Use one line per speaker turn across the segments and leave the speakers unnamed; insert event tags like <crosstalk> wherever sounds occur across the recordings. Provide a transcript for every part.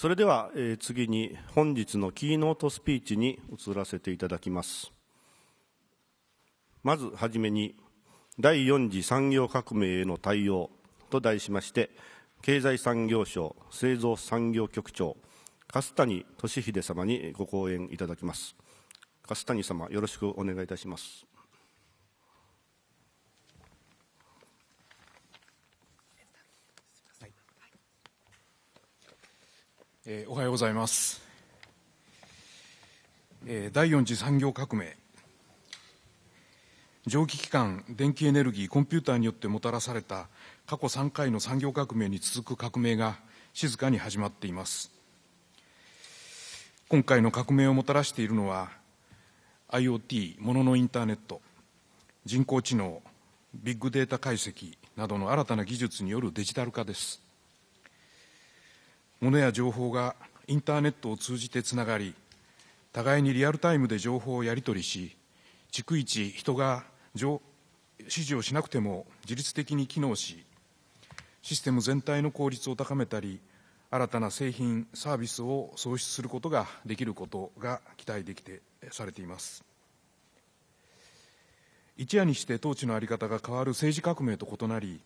それでは、えー、次に本日のキーノートスピーチに移らせていただきますまずはじめに第4次産業革命への対応と題しまして経済産業省製造産業局長粕谷俊秀様にご講演いただきます粕谷様よろしくお願いいたしますえー、おはようございます、えー、第4次産業革命蒸気機関電気エネルギーコンピューターによってもたらされた過去3回の産業革命に続く革命が静かに始まっています今回の革命をもたらしているのは IoT もののインターネット人工知能ビッグデータ解析などの新たな技術によるデジタル化です物や情報がインターネットを通じてつながり、互いにリアルタイムで情報をやり取りし、逐一人が指示をしなくても自律的に機能し、システム全体の効率を高めたり、新たな製品、サービスを創出することができることが期待できてされています。一夜にして統治の在り方が変わる政治革命と異なり、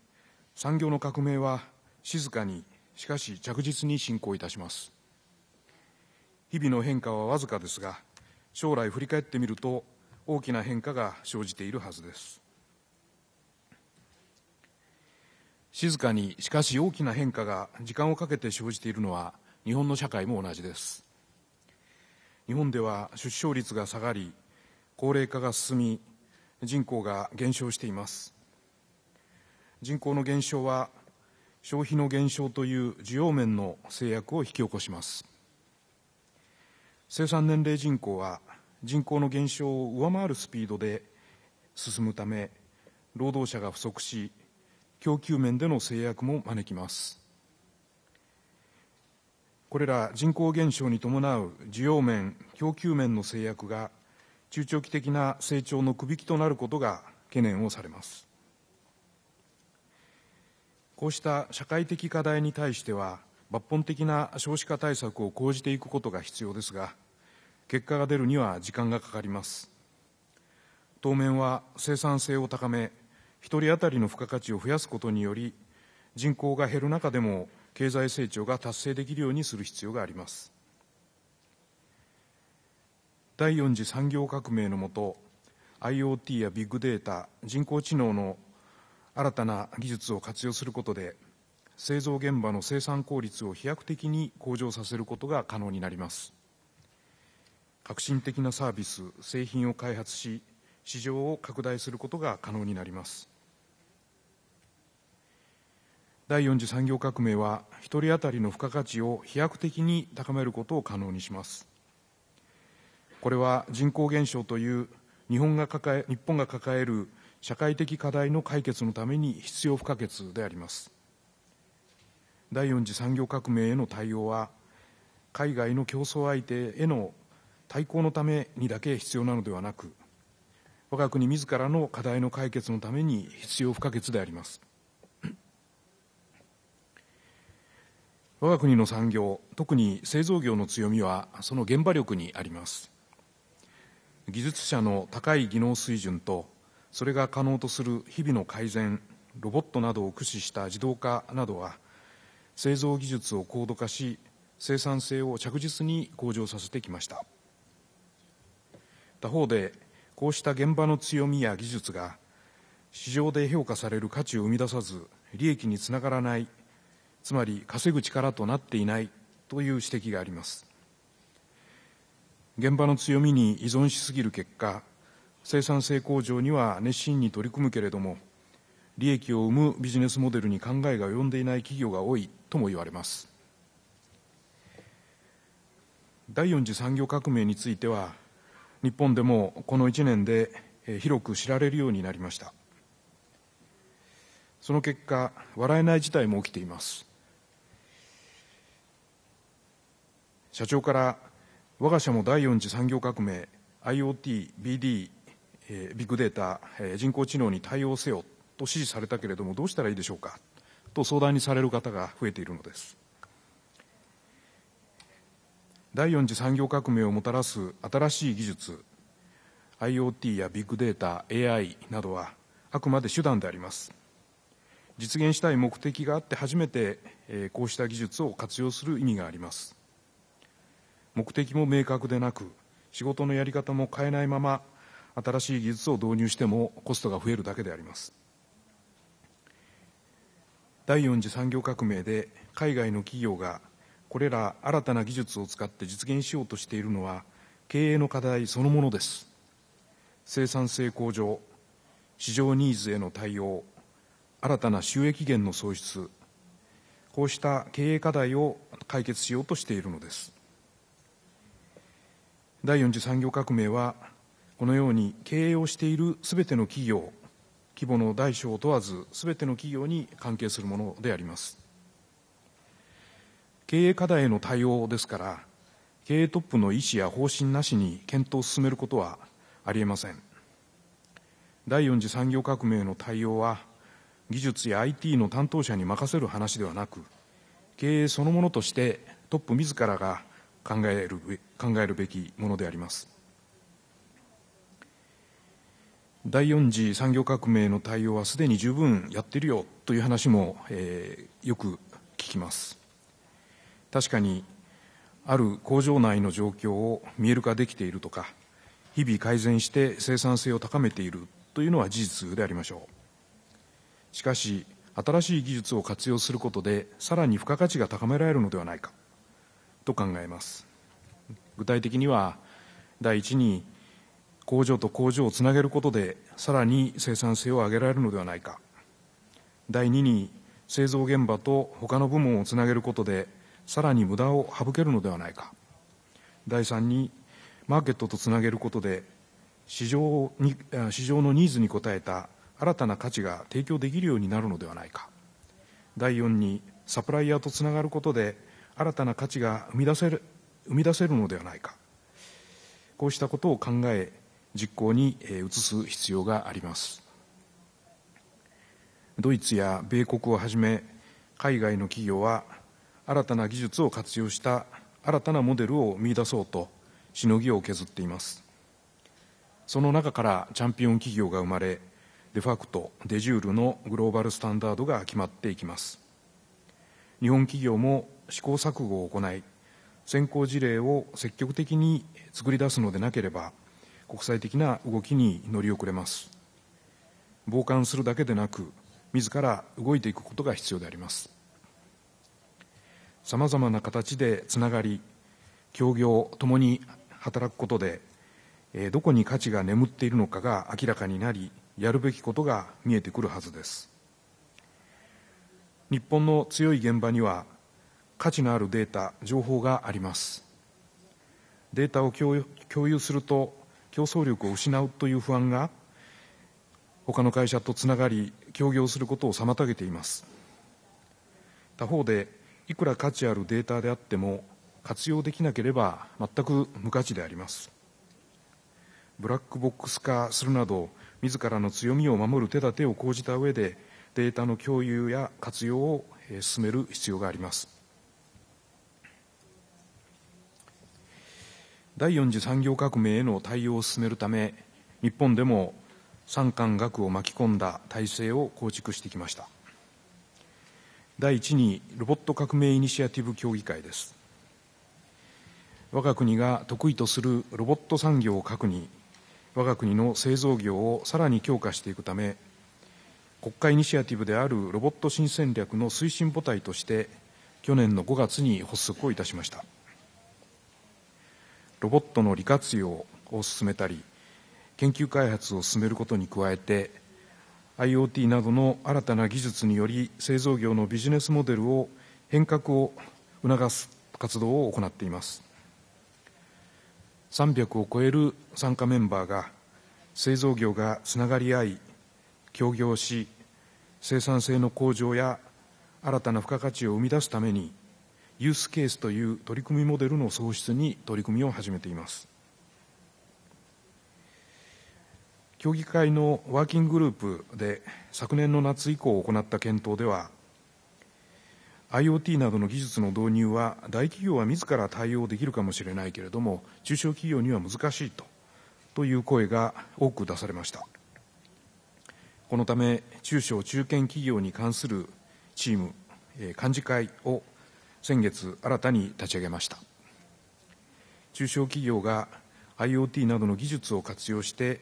産業の革命は静かにしかし着実に進行いたします日々の変化はわずかですが将来振り返ってみると大きな変化が生じているはずです静かにしかし大きな変化が時間をかけて生じているのは日本の社会も同じです日本では出生率が下がり高齢化が進み人口が減少しています人口の減少は消費の減少という需要面の制約を引き起こします生産年齢人口は人口の減少を上回るスピードで進むため労働者が不足し供給面での制約も招きますこれら人口減少に伴う需要面供給面の制約が中長期的な成長のくびきとなることが懸念をされますこうした社会的課題に対しては、抜本的な少子化対策を講じていくことが必要ですが、結果が出るには時間がかかります。当面は生産性を高め、1人当たりの付加価値を増やすことにより、人口が減る中でも経済成長が達成できるようにする必要があります。第4次産業革命のもと、IoT やビッグデータ、人工知能の新たな技術を活用することで、製造現場の生産効率を飛躍的に向上させることが可能になります。革新的なサービス、製品を開発し、市場を拡大することが可能になります。第4次産業革命は、1人当たりの付加価値を飛躍的に高めることを可能にします。これは人口減少という日本が抱え日本が抱える社会的課題の解決のために必要不可欠であります第4次産業革命への対応は海外の競争相手への対抗のためにだけ必要なのではなく我が国自らの課題の解決のために必要不可欠であります <clears throat> 我が国の産業特に製造業の強みはその現場力にあります技術者の高い技能水準とそれが可能とする日々の改善ロボットなどを駆使した自動化などは製造技術を高度化し生産性を着実に向上させてきました他方でこうした現場の強みや技術が市場で評価される価値を生み出さず利益につながらないつまり稼ぐ力となっていないという指摘があります現場の強みに依存しすぎる結果生産性向上には熱心に取り組むけれども、利益を生むビジネスモデルに考えが及んでいない企業が多いとも言われます。第4次産業革命については、日本でもこの1年で広く知られるようになりました。その結果、笑えない事態も起きています。社長から、我が社も第4次産業革命、IoT、BD、えー、ビッグデータ、えー、人工知能に対応せよと指示されたけれどもどうしたらいいでしょうかと相談にされる方が増えているのです第4次産業革命をもたらす新しい技術 IoT やビッグデータ AI などはあくまで手段であります実現したい目的があって初めて、えー、こうした技術を活用する意味があります目的も明確でなく仕事のやり方も変えないまま新しい技術を導入してもコストが増えるだけであります第4次産業革命で海外の企業がこれら新たな技術を使って実現しようとしているのは経営の課題そのものです生産性向上市場ニーズへの対応新たな収益源の創出こうした経営課題を解決しようとしているのです第4次産業革命はこのように経営をしているすべての企業、規模の大小を問わず、すべての企業に関係するものであります。経営課題への対応ですから、経営トップの意思や方針なしに検討を進めることはありえません。第四次産業革命の対応は、技術や IT の担当者に任せる話ではなく、経営そのものとしてトップ自らが考える考えるべきものであります。第4次産業革命の対応はすでに十分やってるよという話も、えー、よく聞きます確かにある工場内の状況を見える化できているとか日々改善して生産性を高めているというのは事実でありましょうしかし新しい技術を活用することでさらに付加価値が高められるのではないかと考えます具体的には第一に工場と工場をつなげることで、さらに生産性を上げられるのではないか。第2に、製造現場と他の部門をつなげることで、さらに無駄を省けるのではないか。第3に、マーケットとつなげることで、市場に市場のニーズに応えた新たな価値が提供できるようになるのではないか。第4に、サプライヤーとつながることで、新たな価値が生み出せる生み出せるのではないか。こうしたことを考え、実行に移す必要がありますドイツや米国をはじめ海外の企業は新たな技術を活用した新たなモデルを見出そうとしのぎを削っていますその中からチャンピオン企業が生まれデファクトデジュールのグローバルスタンダードが決まっていきます日本企業も試行錯誤を行い先行事例を積極的に作り出すのでなければ国際的な動きに乗り遅れます。傍観するだけでなく、自ら動いていくことが必要であります。さまざまな形でつながり、協業ともに働くことで、どこに価値が眠っているのかが明らかになり、やるべきことが見えてくるはずです。日本の強い現場には、価値のあるデータ、情報があります。データを共有すると競争力を失うという不安が他の会社とつながり協業することを妨げています他方でいくら価値あるデータであっても活用できなければ全く無価値でありますブラックボックス化するなど自らの強みを守る手立てを講じた上でデータの共有や活用を進める必要があります第4次産業革命への対応を進めるため、日本でも産官学を巻き込んだ体制を構築してきました。第1に、ロボット革命イニシアティブ協議会です。我が国が得意とするロボット産業を核に、我が国の製造業をさらに強化していくため、国家イニシアティブであるロボット新戦略の推進母体として、去年の5月に発足をいたしました。ロボットの利活用を進めたり研究開発を進めることに加えて IoT などの新たな技術により製造業のビジネスモデルを変革を促す活動を行っています300を超える参加メンバーが製造業がつながり合い協業し生産性の向上や新たな付加価値を生み出すためにユースケースという取り組みモデルの創出に取り組みを始めています協議会のワーキンググループで昨年の夏以降行った検討では IoT などの技術の導入は大企業は自ら対応できるかもしれないけれども中小企業には難しいとという声が多く出されましたこのため中小中堅企業に関するチーム幹事会を先月、新たに立ち上げました。中小企業が IoT などの技術を活用して、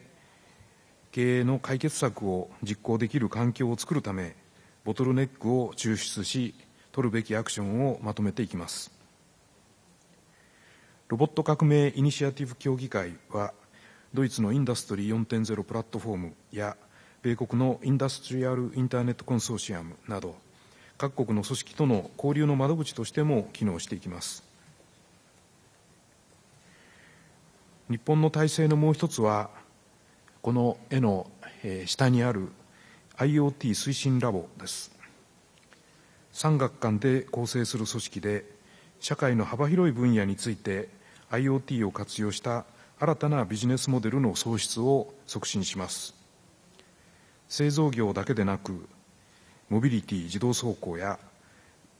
経営の解決策を実行できる環境を作るため、ボトルネックを抽出し、取るべきアクションをまとめていきます。ロボット革命イニシアティブ協議会は、ドイツのインダストリー4.0プラットフォームや、米国のインダストリアル・インターネット・コンソーシアムなど、各国の組織との交流の窓口としても機能していきます。日本の体制のもう一つは、この絵の下にある IoT 推進ラボです。産学官で構成する組織で、社会の幅広い分野について IoT を活用した新たなビジネスモデルの創出を促進します。製造業だけでなく、モビリティ自動走行や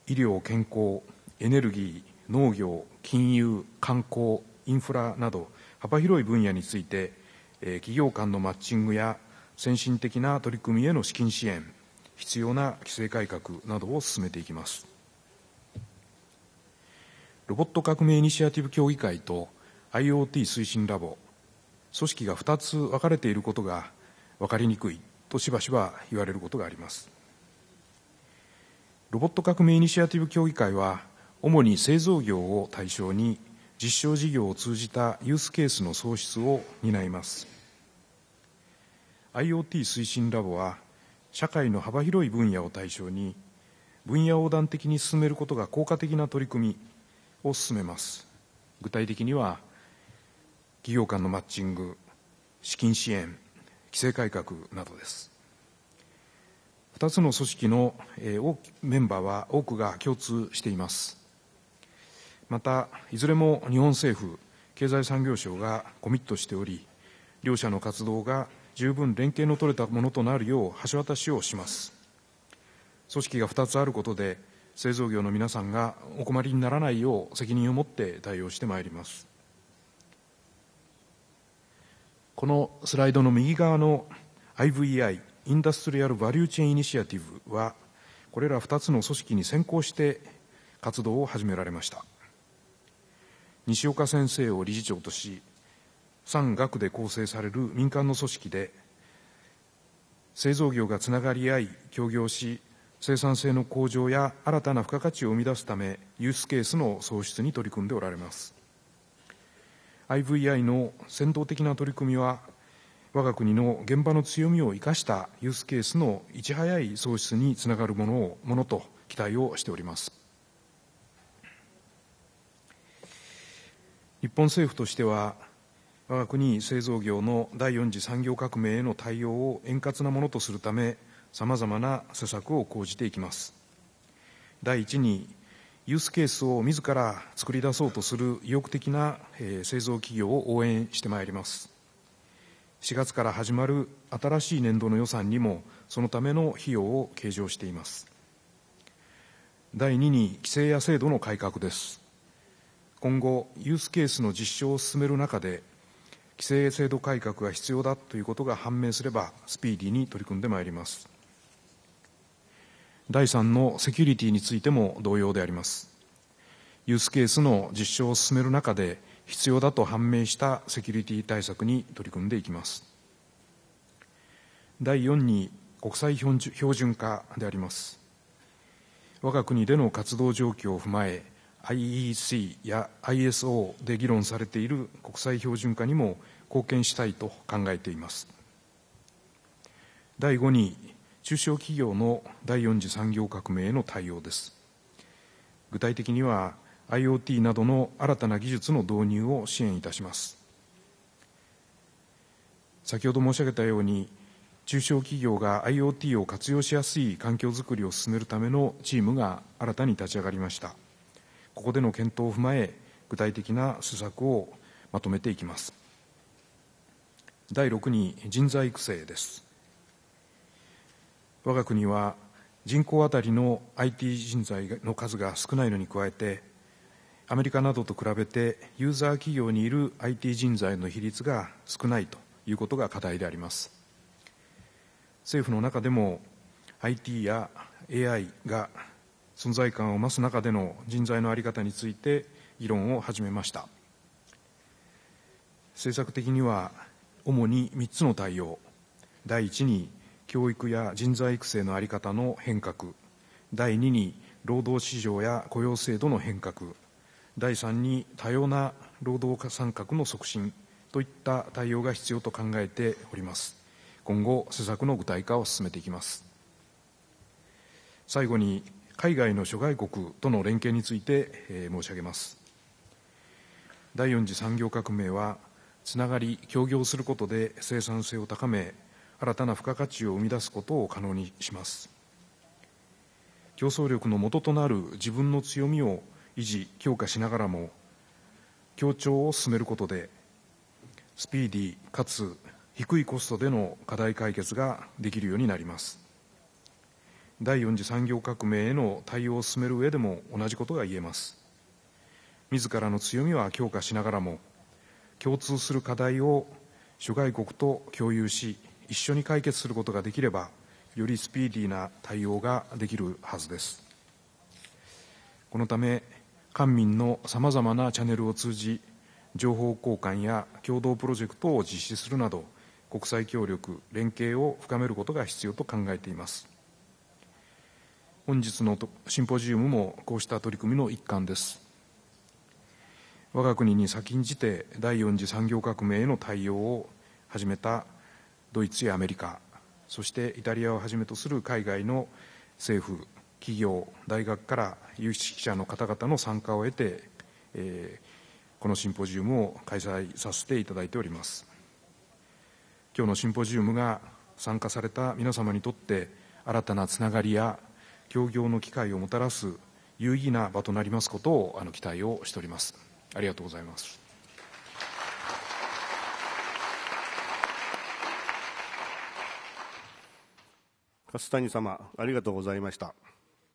医療健康エネルギー農業金融観光インフラなど幅広い分野について、えー、企業間のマッチングや先進的な取り組みへの資金支援必要な規制改革などを進めていきますロボット革命イニシアティブ協議会と IoT 推進ラボ組織が2つ分かれていることが分かりにくいとしばしば言われることがありますロボット革命イニシアティブ協議会は、主に製造業を対象に、実証事業を通じたユースケースの創出を担います。IoT 推進ラボは、社会の幅広い分野を対象に、分野横断的に進めることが効果的な取り組みを進めます。具体的には、企業間のマッチング、資金支援、規制改革などです。2つの組織の、えメンバーは多くが共通しています。また、いずれも日本政府、経済産業省がコミットしており、両者の活動が十分連携の取れたものとなるよう橋渡しをします。組織が2つあることで、製造業の皆さんがお困りにならないよう責任を持って対応してまいります。このスライドの右側の IVI インダストリアル・バリューチェーン・イニシアティブはこれら2つの組織に先行して活動を始められました西岡先生を理事長とし産学で構成される民間の組織で製造業がつながり合い協業し生産性の向上や新たな付加価値を生み出すためユースケースの創出に取り組んでおられます IVI の先導的な取り組みは我が国の現場の強みを生かしたユースケースのいち早い創出につながるものをものと期待をしております日本政府としては我が国製造業の第4次産業革命への対応を円滑なものとするためさまざまな施策を講じていきます第一にユースケースを自ら作り出そうとする意欲的な製造企業を応援してまいります4月から始まる新しい年度の予算にもそのための費用を計上しています第2に規制や制度の改革です今後ユースケースの実証を進める中で規制制度改革が必要だということが判明すればスピーディーに取り組んでまいります第3のセキュリティについても同様でありますユースケースの実証を進める中で必要だと判明したセキュリティ対策に取り組んでいきます第4に国際標準化であります我が国での活動状況を踏まえ IEC や ISO で議論されている国際標準化にも貢献したいと考えています第5に中小企業の第4次産業革命への対応です具体的には IoT などの新たな技術の導入を支援いたします先ほど申し上げたように中小企業が IoT を活用しやすい環境づくりを進めるためのチームが新たに立ち上がりましたここでの検討を踏まえ具体的な施策をまとめていきます第6に人材育成です我が国は人口当たりの IT 人材の数が少ないのに加えてアメリカなどと比べて、ユーザー企業にいる IT 人材の比率が少ないということが課題であります。政府の中でも、IT や AI が存在感を増す中での人材の在り方について議論を始めました。政策的には、主に3つの対応。第1に、教育や人材育成の在り方の変革。第2に、労働市場や雇用制度の変革。第3に多様な労働参画の促進といった対応が必要と考えております今後施策の具体化を進めていきます最後に海外の諸外国との連携について、えー、申し上げます第4次産業革命はつながり協業することで生産性を高め新たな付加価値を生み出すことを可能にします競争力の元となる自分の強みを維持強化しながらも協調を進めることでスピーディーかつ低いコストでの課題解決ができるようになります第4次産業革命への対応を進める上でも同じことが言えます自らの強みは強化しながらも共通する課題を諸外国と共有し一緒に解決することができればよりスピーディーな対応ができるはずですこのため官民のさまざまなチャンネルを通じ、情報交換や共同プロジェクトを実施するなど、国際協力、連携を深めることが必要と考えています。本日のシンポジウムもこうした取り組みの一環です。我が国に先んじて第4次産業革命への対応を始めたドイツやアメリカ、そしてイタリアをはじめとする海外の政府、企業、大学から有識者の方々の参加を得て、えー、このシンポジウムを開催させていただいております。今日のシンポジウムが参加された皆様にとって新たなつながりや協業の機会をもたらす有意義な場となりますことをあの期待をしております。ありがとうございます。粕谷様、ありがとうございました。